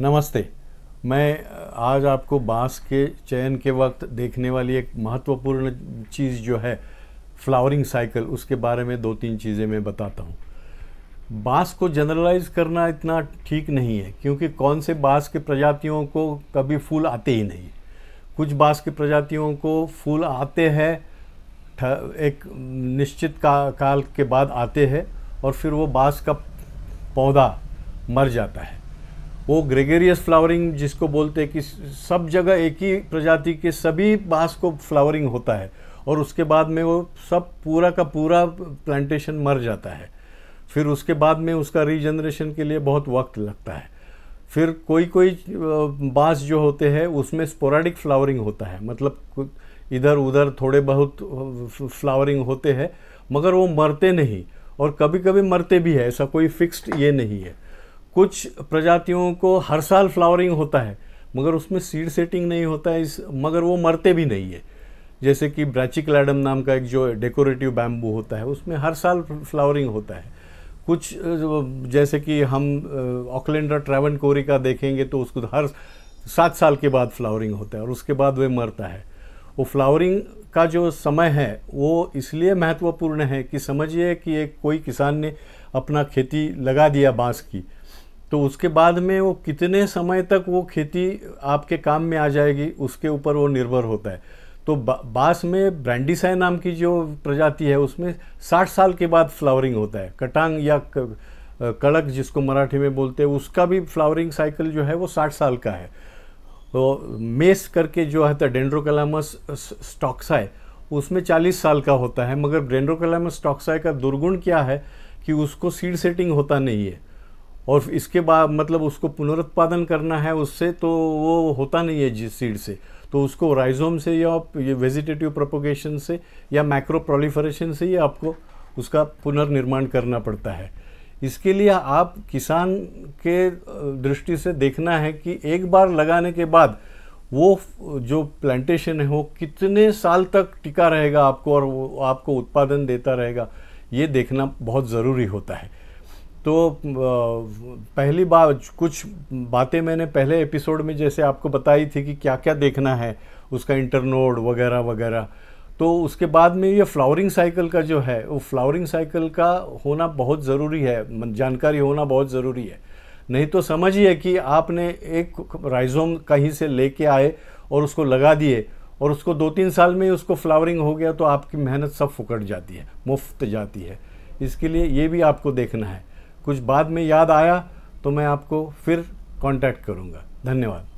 नमस्ते मैं आज आपको बांस के चयन के वक्त देखने वाली एक महत्वपूर्ण चीज़ जो है फ्लावरिंग साइकिल उसके बारे में दो तीन चीज़ें मैं बताता हूँ बांस को जनरलाइज करना इतना ठीक नहीं है क्योंकि कौन से बांस के प्रजातियों को कभी फूल आते ही नहीं कुछ बांस की प्रजातियों को फूल आते हैं एक निश्चित का, काल के बाद आते हैं और फिर वो बांस का पौधा मर जाता है वो ग्रेगेरियस फ्लावरिंग जिसको बोलते हैं कि सब जगह एक ही प्रजाति के सभी बाँस को फ्लावरिंग होता है और उसके बाद में वो सब पूरा का पूरा प्लांटेशन मर जाता है फिर उसके बाद में उसका रीजनरेशन के लिए बहुत वक्त लगता है फिर कोई कोई बाँस जो होते हैं उसमें स्पोराडिक फ्लावरिंग होता है मतलब इधर उधर थोड़े बहुत फ्लावरिंग होते हैं मगर वो मरते नहीं और कभी कभी मरते भी है ऐसा कोई फिक्स्ड ये नहीं है कुछ प्रजातियों को हर साल फ्लावरिंग होता है मगर उसमें सीड सेटिंग नहीं होता है इस मगर वो मरते भी नहीं है जैसे कि ब्रैचिकलाडम नाम का एक जो डेकोरेटिव बैम्बू होता है उसमें हर साल फ्लावरिंग होता है कुछ जैसे कि हम ऑकलैंडर ट्रेवन कोरी का देखेंगे तो उसको हर सात साल के बाद फ्लावरिंग होता है और उसके बाद वे मरता है वो फ्लावरिंग का जो समय है वो इसलिए महत्वपूर्ण है कि समझिए कि एक कोई किसान ने अपना खेती लगा दिया बांस की तो उसके बाद में वो कितने समय तक वो खेती आपके काम में आ जाएगी उसके ऊपर वो निर्भर होता है तो बा, बास में ब्रांडिसाई नाम की जो प्रजाति है उसमें 60 साल के बाद फ्लावरिंग होता है कटांग या कड़क जिसको मराठी में बोलते हैं उसका भी फ्लावरिंग साइकिल जो है वो 60 साल का है तो मेस करके जो है डेंड्रोकलामस तो स्टॉक्साई उसमें 40 साल का होता है मगर डेंड्रोकलामस स्टॉक्साई का दुर्गुण क्या है कि उसको सीड सेटिंग होता नहीं है और इसके बाद मतलब उसको पुनरुत्पादन करना है उससे तो वो होता नहीं है जिस सीड से तो उसको राइजोम से या वेजिटेटिव प्रोपोगेशन से या मैक्रो प्रोलीफरेशन से ही आपको उसका पुनर्निर्माण करना पड़ता है इसके लिए आप किसान के दृष्टि से देखना है कि एक बार लगाने के बाद वो जो प्लांटेशन है वो कितने साल तक टिका रहेगा आपको और वो आपको उत्पादन देता रहेगा ये देखना बहुत ज़रूरी होता है तो पहली बार कुछ बातें मैंने पहले एपिसोड में जैसे आपको बताई थी कि क्या क्या देखना है उसका इंटरनोड वगैरह वगैरह तो उसके बाद में ये फ्लावरिंग साइकिल का जो है वो फ्लावरिंग साइकिल का होना बहुत ज़रूरी है जानकारी होना बहुत ज़रूरी है नहीं तो समझिए कि आपने एक राइजोम कहीं से लेके आए और उसको लगा दिए और उसको दो तीन साल में उसको फ्लावरिंग हो गया तो आपकी मेहनत सब फुकट जाती है मुफ्त जाती है इसके लिए ये भी आपको देखना है कुछ बाद में याद आया तो मैं आपको फिर कांटेक्ट करूँगा धन्यवाद